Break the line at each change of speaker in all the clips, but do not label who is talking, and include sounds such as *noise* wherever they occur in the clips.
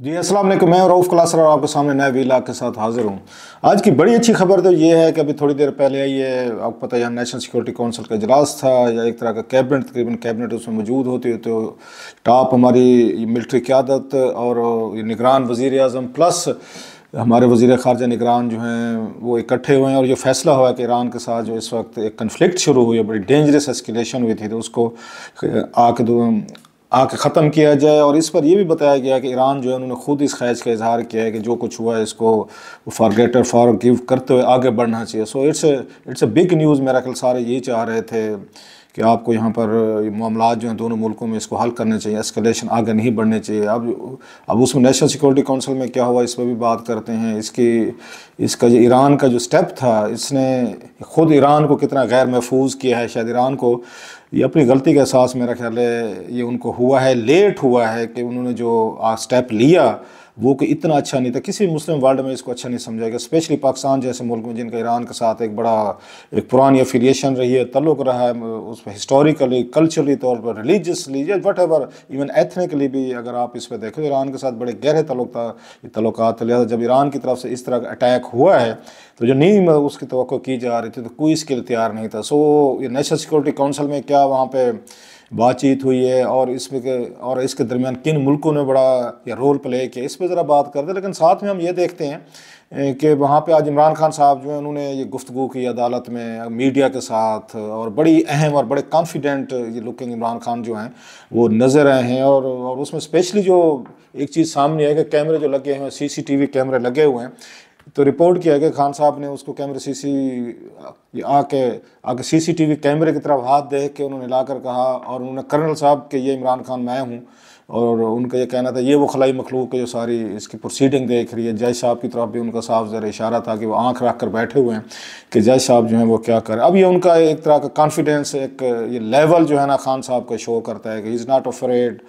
जी अस्सलाम वालेकुम मैं रऊफ़ क्लासर और आपके सामने नए वीला के साथ हाज़िर हूँ आज की बड़ी अच्छी खबर तो ये है कि अभी थोड़ी देर पहले ये आपको पता है यहाँ नेशनल सिक्योरिटी काउंसिल का इजलास था या एक तरह का कैबिनेट तकरीबन कैबिनेट उसमें मौजूद होती है तो टॉप हमारी मिलिट्री क्यादत और निगरान वज़ी अजम प्लस हमारे वजीर खारजा निगरान जो हैं वो इकट्ठे हुए हैं और ये फैसला हुआ कि ईरान के साथ जो इस वक्त एक कन्फ्लिक्ट शुरू हुई है बड़ी डेंजरस एस्केलेशन हुई थी तो उसको आके दो आके ख़त्म किया जाए और इस पर यह भी बताया गया कि ईरान जो है उन्होंने खुद इस खैज का इजहार किया है कि जो कुछ हुआ है इसको ग्रेटर फॉर गिव करते हुए आगे बढ़ना चाहिए so it's it's a big news मेरा ख्याल सारे यही चाह रहे थे कि आपको यहाँ पर मामला जो हैं दोनों मुल्कों में इसको हल करने चाहिए एस्केलेशन आगे नहीं बढ़ने चाहिए अब अब उसमें नेशनल सिक्योरिटी काउंसिल में क्या हुआ इस पर भी बात करते हैं इसकी इसका जो ईरान का जो स्टेप था इसने ख़ुद ईरान को कितना गैर महफूज किया है शायद ईरान को ये अपनी गलती का एहसास मेरा ख्याल है ये उनको हुआ है लेट हुआ है कि उन्होंने जो स्टेप लिया वो कि इतना अच्छा नहीं था किसी भी मुस्लिम वर्ल्ड में इसको अच्छा नहीं समझा गया स्पेशली पाकिस्तान जैसे मुल्क में जिनका ईरान के साथ एक बड़ा एक पुरानी एफिलियशन रही है तल्लुक रहा है उस पर हिस्टोरिकली कल्चरली तौर पर रिलीजसली या वट एवर इवन एथनिकली भी अगर आप इस पर देखें ईरान तो के साथ बड़े गहरे तल्लुक था तल्लुक लिहाजा जब ईरान की तरफ से इस तरह का अटैक हुआ है तो जो नीम उसकी तो की जा रही थी तो कोई इसके लिए तैयार नहीं था सो ये नेशनल सिक्योरिटी काउंसिल में क्या वहाँ पर बातचीत हुई है और इसमें और इसके दरमियान किन मुल्कों ने बड़ा या रोल प्ले किया इस पर ज़रा बात करते हैं लेकिन साथ में हम ये देखते हैं कि वहाँ पे आज इमरान खान साहब जो है उन्होंने ये गुफ्तु की अदालत में मीडिया के साथ और बड़ी अहम और बड़े कॉन्फिडेंट ये लुकिंग इमरान खान जो हैं वो नज़र आए हैं और और उसमें स्पेशली जो एक चीज़ सामने आई कि कैमरे जो लगे हुए हैं सी सी टी वी कैमरे लगे हुए हैं तो रिपोर्ट किया गया खान साहब ने उसको कैमरे सी सी आके आके वी कैमरे की तरफ हाथ देख के उन्होंने लाकर कहा और उन्होंने कर्नल साहब के ये इमरान खान मैं हूँ और उनका ये कहना था ये वो खलाई मखलूक जो सारी इसकी प्रोसीडिंग देख रही है जज साहब की तरफ भी उनका साफ ज़रा इशारा था कि वो आंख रख कर बैठे हुए हैं कि जज साहब जो हैं वो क्या करें अब ये उनका एक तरह का कॉन्फिडेंस एक ये लेवल जो है ना खान साहब का शो करता है कि is not afraid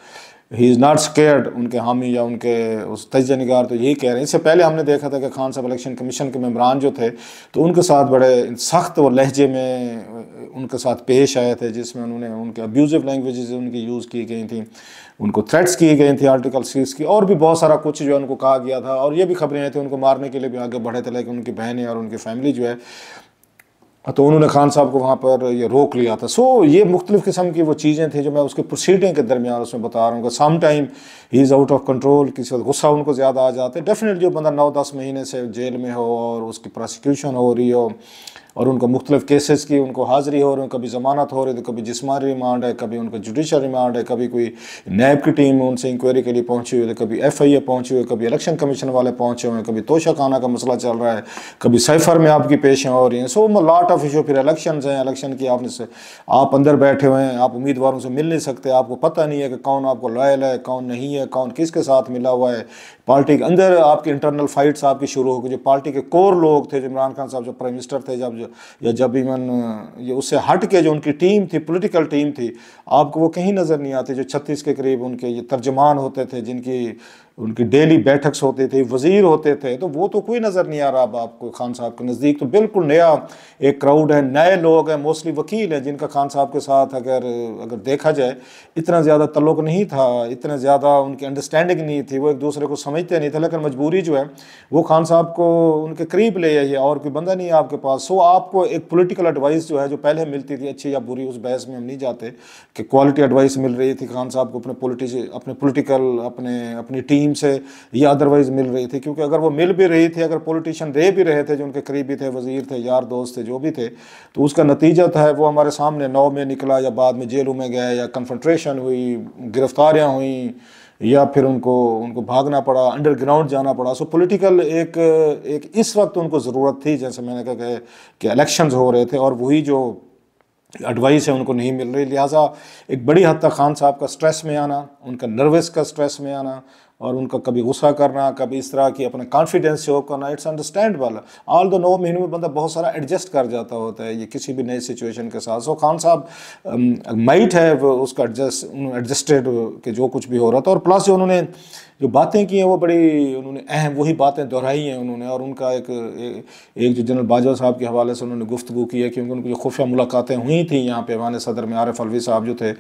he is not scared उनके हामी या उनके उस तजय नगार तो यही कह रहे हैं इससे पहले हमने देखा था कि खान साहब इलेक्शन कमीशन के मम्बरान जो थे तो उनके साथ बड़े सख्त और लहजे में उनके साथ पेश आए थे जिसमें उन्होंने उनके अब्यूज़िव लैंग्वेज उनकी यूज़ की गई थी उनको थ्रेट्स किए गए थे आर्टिकल सिक्स की और भी बहुत सारा कुछ जो है उनको कहा गया था और ये भी खबरें आई थी उनको मारने के लिए भी आगे बढ़े थे लेकिन उनकी बहनें और उनकी फैमिली जो है हाँ, तो उन्होंने खान साहब को वहाँ पर ये रोक लिया था सो ये मुख्तलिफ़ किस्म की वो चीज़ें थी जो मैं उसके प्रोसीडिंग के दरमियान उसमें बता रहा हूँ some time he is out of control किसी वक्त गुस्सा उनको ज़्यादा आ जाता है डेफिनेटली जो बंदा नौ दस महीने से जेल में हो और उसकी प्रोसिक्यूशन हो रही हो और उनको मुख्तलिफ केसेस की उनको हाज़िरी हो रही है कभी ज़मानत हो रही तो कभी जिसमानी रिमांड है कभी उनका जुडिशल रिमांड है कभी कोई नैब की टीम उनसे इंक्वायरी के लिए पहुंची हुई है तो कभी एफ आई ए पहुँची हुई है कभी इलेक्शन कमीशन वाले पहुंचे हुए हैं कभी तोशा खाना का मसला चल रहा है कभी सैफर में आपकी पेशें हो रही हैं सो लॉट ऑफ इशू फिर इलेक्शन हैं इलेक्शन की आपने से आप अंदर बैठे हुए हैं आप उम्मीदवारों से मिल नहीं सकते आपको पता नहीं है कि कौन आपको लॉयल है कौन नहीं है कौन किसके साथ मिला हुआ है पार्टी के अंदर आपकी इंटरनल फाइट्स आपकी शुरू हो गई जो पार्टी के कोर लोग थे जो इमरान खान साहब जब प्राइम मिनिस्टर थे जब जो या जब इवन ये उससे हट के जो उनकी टीम थी पॉलिटिकल टीम थी आपको वो कहीं नज़र नहीं आती जो छत्तीस के करीब उनके ये तर्जमान होते थे जिनकी उनकी डेली बैठक्स होते थे वज़ीर होते थे तो वो तो कोई नज़र नहीं आ रहा अब आपको खान साहब के नज़दीक तो बिल्कुल नया एक क्राउड है नए लोग हैं मोस्टली वकील हैं जिनका खान साहब के साथ अगर अगर देखा जाए इतना ज़्यादा तल्लुक नहीं था इतना ज़्यादा उनकी अंडरस्टैंडिंग नहीं थी वो एक दूसरे को समझते नहीं थे लेकिन मजबूरी जो है वो खान साहब को उनके करीब ले आई है और कोई बंदा नहीं है आपके पास सो आपको एक पोलिटिकल एडवाइस जो है जो पहले मिलती थी अच्छी या बुरी उस बहस में हम नहीं जाते कि क्वालिटी एडवाइस मिल रही थी खान साहब को अपने पोलिटिक अपने पोलिटिकल अपने अपनी टीम टीम से या अदरवाइज मिल रही थी क्योंकि अगर वो मिल भी रही थी अगर पॉलिटिशियन रह भी रहे थे जो उनके करीबी थे वजीर थे यार दोस्त थे जो भी थे तो उसका नतीजा था वो हमारे सामने नौ में निकला या बाद में जेलों में गया या कन्फ्रंट्रेशन हुई गिरफ्तारियाँ हुई या फिर उनको उनको भागना पड़ा अंडरग्राउंड जाना पड़ा सो पॉलिटिकल एक एक इस वक्त उनको ज़रूरत थी जैसे मैंने कहा कि इलेक्शंस हो रहे थे और वही जो एडवाइस है उनको नहीं मिल रही लिहाजा एक बड़ी हद तक खान साहब का स्ट्रेस में आना उनका नर्वस का स्ट्रेस में आना और उनका कभी गुस्सा करना कभी इस तरह की अपना कॉन्फिडेंस शो करना इट्स वाला ऑल दो नौ महीने में बंदा बहुत सारा एडजस्ट कर जाता होता है ये किसी भी नई सिचुएशन के साथ सो खान साहब माइट um, है उसका एडजस्ट एडजस्टेड के जो कुछ भी हो रहा था और प्लस जो उन्होंने जो बातें की हैं वो बड़ी उन्होंने अहम वही बातें दोहराई हैं उन्होंने और उनका एक एक जो जनरल बाजवा साहब के हवाले से उन्होंने गुफ्तु की है क्योंकि उनकी जो खुफिया मुलाकातें हुई थी यहाँ पे हमारे सदर में आरफ अलवी साहब जो थे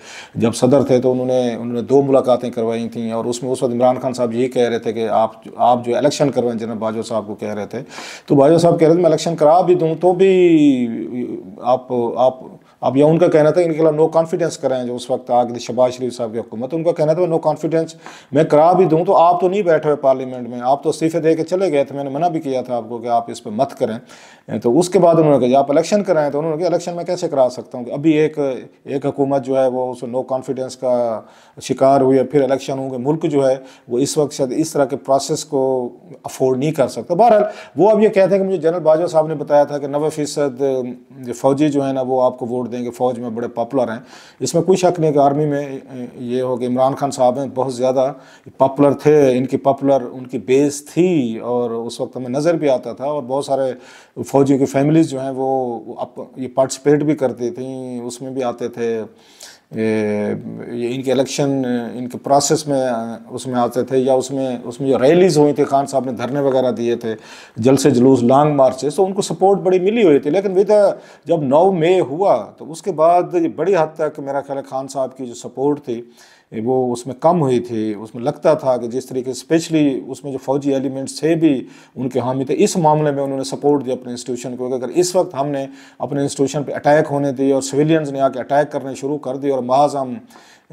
जब सदर थे तो उन्होंने उन्होंने दो मुलाकातें करवाई थी और उसमें उस वक्त इमरान खान खान साहब ये कह रहे थे कि आप आप जो इलेक्शन करवाएं जनरल बाजवा साहब को कह रहे थे तो बाजवा साहब कह रहे थे मैं इलेक्शन करा भी दूँ तो भी आप आप अब यह उनका कहना था इनके खिलाफ नो कॉन्फिडेंस कराएं जो उस वक्त आ गई शबाज शरीफ साहब की हुकूमत तो उनका कहना था नो कॉन्फिडेंस मैं करा भी दूं तो आप तो नहीं बैठे हुए पार्लियामेंट में आप तो इस्तीफे दे के चले गए थे मैंने मना भी किया था आपको कि आप इस पर मत करें तो उसके बाद उन्होंने कहा आप इलेक्शन कराएं तो उन्होंने कहा इलेक्शन में कैसे करा सकता हूँ अभी एक एक हुकूमत जो है वो उस नो कॉन्फिडेंस का शिकार हुई है फिर इलेक्शन होंगे मुल्क जो है वो इस वक्त शायद इस तरह के प्रोसेस को अफोर्ड नहीं कर सकता बहरहाल वो अब ये कहते हैं कि मुझे जनरल बाजवा साहब ने बताया था कि नबे फ़ीसद फ़ौजी जो है ना वो आपको वोट देंगे फ़ौज में बड़े पॉपुलर हैं इसमें कोई शक नहीं कि आर्मी में ये हो कि इमरान खान साहब हैं बहुत ज़्यादा पॉपुलर थे इनकी पॉपुलर उनकी बेस थी और उस वक्त हमें नज़र भी आता था और बहुत सारे फ़ौजियों की फैमिलीज़ जो हैं वो ये पार्टिसपेट भी करती थी उसमें भी आते थे ये इनके इलेक्शन इनके प्रोसेस में उसमें आते थे या उसमें उसमें जो रैलीज़ हुई थी खान साहब ने धरने वगैरह दिए थे से जुलूस लॉन्ग मार्च तो उनको सपोर्ट बड़ी मिली हुई थी लेकिन विद जब नौ मई हुआ तो उसके बाद बड़ी हद तक मेरा ख्याल है खान साहब की जो सपोर्ट थी वो उसमें कम हुई थी उसमें लगता था कि जिस तरीके स्पेशली उसमें जो फौजी एलिमेंट्स थे भी उनके हामी थे इस मामले में उन्होंने सपोर्ट दिया अपने इंस्टीट्यूशन को अगर इस वक्त हमने अपने इंस्टीट्यूशन पर अटैक होने दिए और सिविलियंस ने आके अटैक करने शुरू कर दिए और महाज हम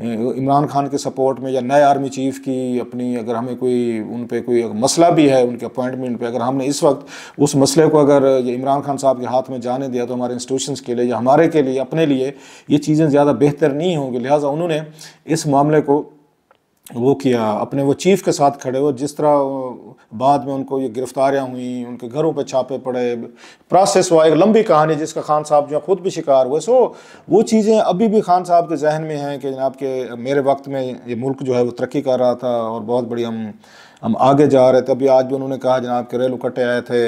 इमरान खान के सपोर्ट में या नए आर्मी चीफ़ की अपनी अगर हमें कोई उन पर कोई मसला भी है उनके अपॉइंटमेंट पे अगर हमने इस वक्त उस मसले को अगर ये इमरान खान साहब के हाथ में जाने दिया तो हमारे इंस्टीट्यूशन के लिए या हमारे के लिए अपने लिए ये चीज़ें ज़्यादा बेहतर नहीं होंगी लिहाजा उन्होंने इस मामले मामले को वो किया अपने वो चीफ़ के साथ खड़े हो जिस तरह बाद में उनको ये गिरफ्तारियां हुई उनके घरों पे छापे पड़े प्रोसेस हुआ एक लंबी कहानी जिसका खान साहब जो खुद भी शिकार हुए सो वो चीज़ें अभी भी खान साहब के जहन में हैं कि जनाब के मेरे वक्त में ये मुल्क जो है वो तरक्की कर रहा था और बहुत बड़ी हम हम आगे जा रहे थे अभी आज भी उन्होंने कहा जनाब के रेल उकटे आए थे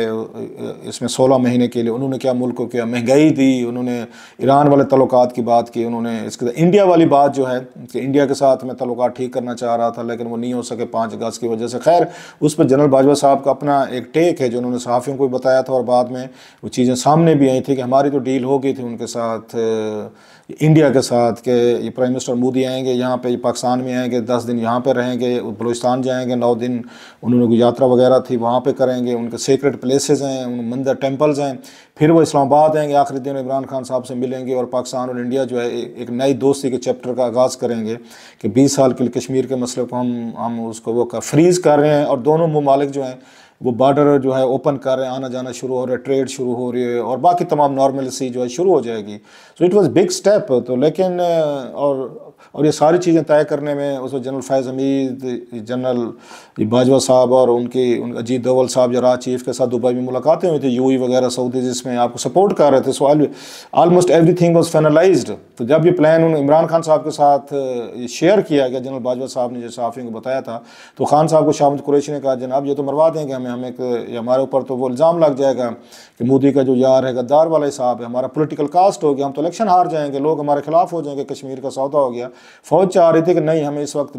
इसमें सोलह महीने के लिए उन्होंने क्या मुल्क को क्या महंगाई दी उन्होंने ईरान वाले तल्लुकात की बात की उन्होंने इसके इंडिया वाली बात जो है कि इंडिया के साथ मैं तल्लुकात ठीक करना चाह रहा था लेकिन वो नहीं हो सके पाँच अगस्त की वजह से खैर उस पर जनरल बाजवा साहब का अपना एक टेक है जो उन्होंने सहाफ़ियों को भी बताया था और बाद में वो चीज़ें सामने भी आई थी कि हमारी तो डील हो गई थी उनके साथ इंडिया के साथ कि ये प्राइम मिनिस्टर मोदी आएंगे यहाँ पे पाकिस्तान में आएंगे दस दिन यहाँ पे रहेंगे बलूचिस्तान जाएंगे नौ दिन उन्होंने कोई यात्रा वगैरह थी वहाँ पे करेंगे उनके सीक्रेट प्लेसेस हैं उन मंदिर टेम्पल्स हैं फिर वो इस्लामाबाद आएंगे आखिरी दिन इमरान खान साहब से मिलेंगे और पाकिस्तान और इंडिया जो है एक नई दोस्ती के चैप्टर का आगाज़ करेंगे कि बीस साल के लिए कश्मीर के मसले को हम हम उसको वो कर फ्रीज़ कर रहे हैं और दोनों ममालिक जो हैं वो बॉर्डर जो है ओपन कर रहे हैं आना जाना शुरू हो रहा है ट्रेड शुरू हो रही है और बाकी तमाम नॉर्मलसी जो है शुरू हो जाएगी so it was big step तो लेकिन और और ये सारी चीज़ें तय करने में उसमें जनरल फैज़ हमीद जनरल बाजवा साहब और उनके उन अजीत दोवल साहब जरा चीफ के साथ दुबई में मुलाकातें हुई थी यू वगैरह सऊदी जिसमें आपको सपोर्ट कर रहे थे so almost everything was finalize तो जब ये प्लान उन इमरान खान साहब के साथ शेयर किया गया जनरल बाजवा साहब ने जो सहाफ़ियों को बताया था तो खान साहब को शाहमद कुरैशी ने कहा जनाब ये तो मरवा देंगे हमें हमें हमारे ऊपर तो वो इल्ज़ाम लग जाएगा कि मोदी का जो यार है गद्दार वाला हिसाब है हमारा पोलिटिकल कास्ट हो गया हम तो इलेक्शन हार जाएंगे लोग हमारे खिलाफ हो जाएंगे कश्मीर का सौदा हो गया दिया फ़ौज चाह रही थी कि नहीं हमें इस वक्त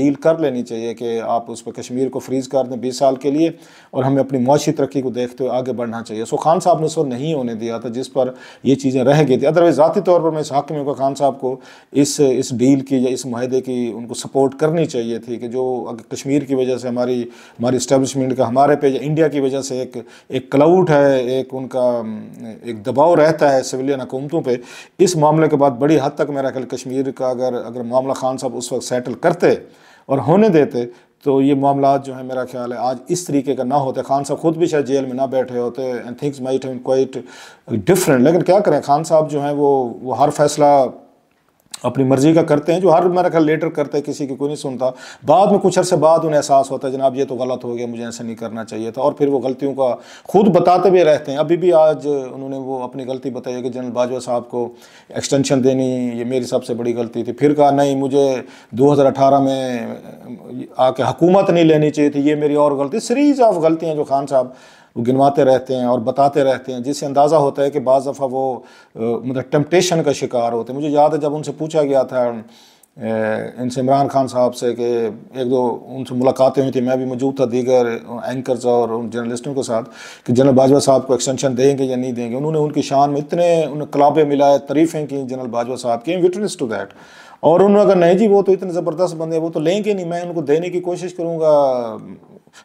डील कर लेनी चाहिए कि आप उस पर कश्मीर को फ्रीज़ कर दें बीस साल के लिए और हमें अपनी मुआशी तरक्की को देखते हुए आगे बढ़ना चाहिए सो खान साहब ने उस नहीं होने दिया था जिस पर ये चीज़ें रह गई थी अदरवाइज़ ज़ाती तौर पर मैं इस हक़ में खान साहब को इस इस डील की या इस माहे की उनको सपोर्ट करनी चाहिए थी कि जो कश्मीर की वजह से हमारी हमारी इस्टेबलिशमेंट का हमारे पे या इंडिया की वजह से एक एक क्लाउड है एक उनका एक दबाव रहता है सिविलियन हुकूमतों पर इस मामले के बाद बड़ी हद तक मेरा ख्याल कश्मीर का अगर पर अगर मामला खान साहब उस वक्त सेटल करते और होने देते तो ये मामला जो है मेरा ख्याल है आज इस तरीके का ना होते खान साहब खुद भी शायद जेल में ना बैठे होते and things might have quite different लेकिन क्या करें खान साहब जो हैं वो वो हर फैसला अपनी मर्ज़ी का करते हैं जो हर मेरा ख्याल लेटर करते हैं किसी की कोई नहीं सुनता बाद में कुछ अरसे बाद उन्हें एहसास होता है जनाब ये तो गलत हो गया मुझे ऐसा नहीं करना चाहिए था और फिर वो गलतियों का खुद बताते हुए रहते हैं अभी भी आज उन्होंने वो अपनी गलती बताई कि जनरल बाजवा साहब को एक्सटेंशन देनी ये मेरी सबसे बड़ी गलती थी फिर कहा नहीं मुझे दो में आके हकूमत नहीं लेनी चाहिए थी ये मेरी और गलती सीरीज़ ऑफ गलतियाँ जो खान साहब वो गिनवाते रहते हैं और बताते रहते हैं जिससे अंदाज़ा होता है कि बज़ दफ़ा वो मतलब टेम्पटेशन का शिकार होते हैं मुझे याद है जब उनसे पूछा गया था इनसे इमरान खान साहब से कि एक दो उनसे मुलाकातें हुई थी मैं भी मौजूद था दीगर एंकर्स और उन जर्नलिस्टों के साथ कि जनरल बाजवा साहब को एक्सटेंशन देंगे या नहीं देंगे उन्होंने उनकी शान में इतने उन्हें कलाबे मिलाए तरीफ़ें की जनरल बाजवा साहब की विटनेस टू दैट
और उन्होंने अगर नहीं जी
वो तो इतने ज़बरदस्त बंदे वो तो लेंगे नहीं मैं उनको देने की कोशिश करूँगा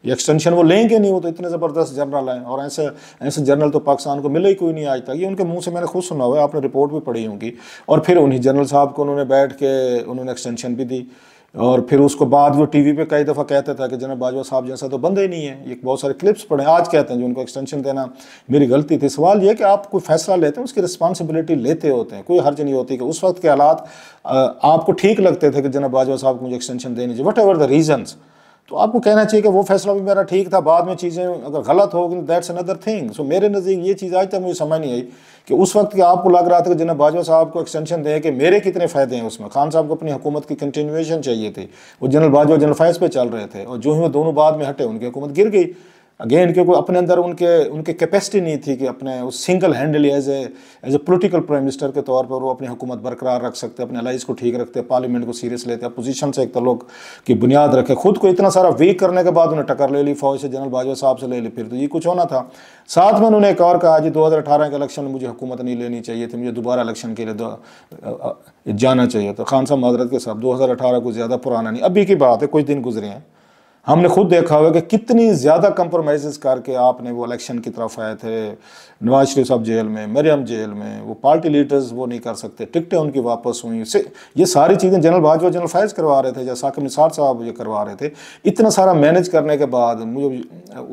ये एक्सटेंशन वो लेंगे नहीं वो तो इतने ज़बरदस्त जनरल हैं और ऐसे ऐसे जनरल तो पाकिस्तान को मिले ही कोई नहीं आज तक ये उनके मुंह से मैंने खुद सुना हुआ है आपने रिपोर्ट भी पढ़ी होगी और फिर उन्हीं जनरल साहब को उन्होंने बैठ के उन्होंने एक्सटेंशन भी दी और फिर उसको बाद वो वी पर कई दफ़ा कहते था कि जनरल बाजवा साहब जैसा तो बंदे ही नहीं है ये बहुत सारे क्लिप्स पड़े आज कहते हैं जो उनको एक्सटेंशन देना मेरी गलती थी सवाल ये कि आप कोई फैसला लेते हैं उसकी रिस्पॉन्सिबिलिटी लेते होते हैं कोई हर्ज नहीं होती कि उस वक्त के हालात आपको ठीक लगते थे कि जनरल बाजवा साहब को मुझे एक्सटेंशन देनी चाहिए वट एवर द रीजन्स तो आपको कहना चाहिए कि वो फैसला भी मेरा ठीक था बाद में चीज़ें अगर गलत हो गई दैट्स अनदर थिंग सो मेरे नज़दीक ये चीज़ आज तक मुझे समझ नहीं आई कि उस वक्त के आपको लग रहा था कि जना बाजवा साहब को एक्सटेंशन दें कि मेरे कितने फ़ायदे हैं उसमें खान साहब को अपनी हुकूमत की कंटिन्यूशन चाहिए थी वो जनरल बाजवा जनरल फैज पर चल रहे थे और जो ही वो दोनों बाद में हटे उनकी हुकूमत गिर गई अगेन क्योंकि अपने अंदर उनके उनके कैपेसिटी नहीं थी कि अपने उस singlehandedly as a as a political prime minister के तौर पर वो अपनी हुकूमत बरकरार रख सकते अपने अलाइज को ठीक रखते पार्लियामेंट को सीरियस लेते अपोजिशन से एक तल्लुक तो की बुनियाद रखे खुद को इतना सारा वीक करने के बाद उन्हें टक्कर ले ली फौज से जनरल बाजवा साहब से ले ली फिर तो ये कुछ होना था साथ में उन्होंने एक और कहा जी दो हज़ार अठारह के इलेक्शन में मुझे हुकूमत नहीं लेनी चाहिए थी मुझे दोबारा इलेक्शन के लिए जाना चाहिए तो खान साहब माजरत के साहब दो हज़ार अठारह को ज़्यादा पुराना नहीं अभी की बात है कुछ दिन गुजरे हैं हमने खुद देखा हुआ कि कितनी ज़्यादा कंप्रोमाइज़ करके आपने वो इलेक्शन की तरफ आए थे नवाज शरीफ साहब जेल में मरियम जेल में वो पार्टी लीडर्स वो नहीं कर सकते टिकटें उनकी वापस हुई से ये सारी चीज़ें जनरल बाजवा जनरल फैज़ करवा रहे थे या साकिब निसार साहब ये करवा रहे थे इतना सारा मैनेज करने के बाद मुझे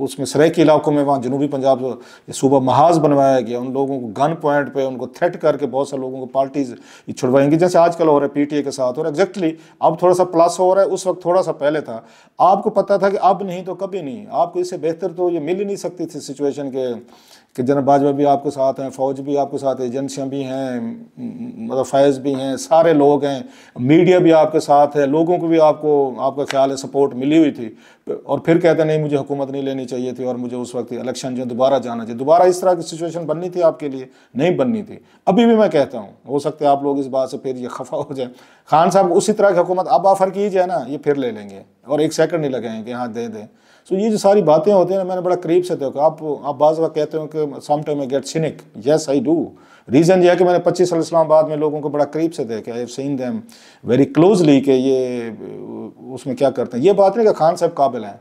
उसमें के इलाकों में वहाँ जनूबी पंजाब सूबा महाज बनवाया गया उन लोगों को गन पॉइंट पर उनको थ्रेट करके बहुत से लोगों को पार्टीज़ छुड़वाएंगी जैसे आजकल हो रहा है पी के साथ और एग्जैक्टली अब थोड़ा सा प्लस हो रहा है उस वक्त थोड़ा सा पहले था आपको पता था कि अब नहीं तो कभी नहीं आपको इससे बेहतर तो ये मिल ही नहीं सकती थी सिचुएशन के कि जनरल बाजवा भी आपके साथ हैं फ़ौज भी आपके साथ एजेंसियाँ भी हैं मतलब फैज़ भी हैं सारे लोग हैं मीडिया भी आपके साथ है लोगों को भी आपको आपका ख्याल है सपोर्ट मिली हुई थी और फिर कहते नहीं मुझे हुकूमत नहीं लेनी चाहिए थी और मुझे उस वक्त इलेक्शन जो दोबारा जाना चाहिए दोबारा इस तरह की सिचुएशन बननी थी आपके लिए नहीं बननी थी अभी भी मैं कहता हूँ हो सकता है आप लोग इस बात से फिर ये खफा हो जाए खान साहब उसी तरह की हुकूमत अब ऑफ़र कीजिए ना ये फिर ले लेंगे और एक सेकंड नहीं लगे कि हाँ दे दें सो ये जो सारी बातें होती हैं ना मैंने बड़ा करीब से देखा आप आप बाज़ कहते हो कि time I get cynic yes I do reason ये है कि मैंने पच्चीस साल इस्लामाबाद में लोगों को बड़ा करीब से देखा I seen them very closely कि ये उसमें क्या करते हैं ये बात नहीं कि खान साहब काबिल हैं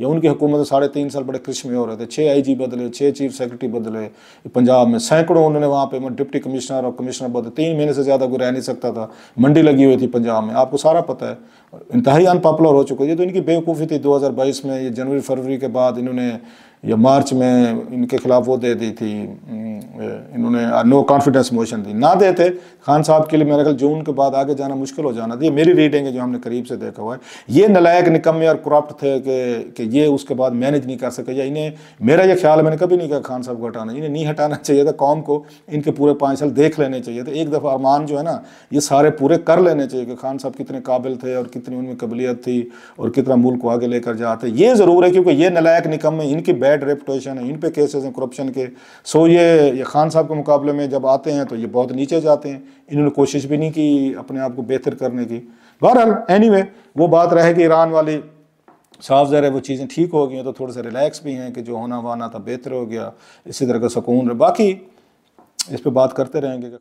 या उनकी हुकूमत साढ़े तीन साल बड़े कृषि में हो रहे थे छः आई जी बदले छः चीफ सेक्रेटरी बदले पंजाब में सैकड़ों उन्होंने वहाँ पे डिप्टी कमिश्नर और कमिश्नर बदले तीन महीने से ज़्यादा कोई रह नहीं सकता था मंडी लगी हुई थी पंजाब में आपको सारा पता है इंतहाई अनपॉपुलर हो चुके है तो इनकी बेवकूफ़ी थी बाईस में ये जनवरी फरवरी के बाद इन्होंने या मार्च में इनके खिलाफ वो दे दी थी इन्होंने नो कॉन्फिडेंस मोशन दी ना देते खान साहब के लिए मेरा ख्याल जून के बाद आगे जाना मुश्किल हो जाना था ये मेरी रीडिंग है जो हमने करीब से देखा हुआ है ये नलायक निकम्मे और करप्ट थे कि कि ये उसके बाद मैनेज नहीं कर सके या इन्हें मेरा ये ख्याल मैंने कभी नहीं कहा खान साहब को हटाना इन्हें नहीं हटाना *laughs* चाहिए था कौम को इनके पूरे पाँच साल देख लेने चाहिए थे एक दफ़ा अरमान जो है ना ये सारे पूरे कर लेने चाहिए कि खान साहब कितने काबिल थे और कितनी उनमें कबलीत थी और कितना मुल्क को आगे लेकर जाते ये ज़रूर है क्योंकि ये नलायक निकम्मे इनकी बैड रेपुटेशन है इन पे केसेस हैं करप्शन के सो ये ये खान साहब के मुकाबले में जब आते हैं तो ये बहुत नीचे जाते हैं इन्होंने कोशिश भी नहीं की अपने आप को बेहतर करने की बहरहाल एनी anyway, वो बात रहेगी ईरान वाली साफ ज़रा वो चीज़ें ठीक हो गई हैं तो थोड़े से रिलैक्स भी हैं कि जो होना वाना था बेहतर हो गया इसी तरह का सुकून बाकी इस पर बात करते रहेंगे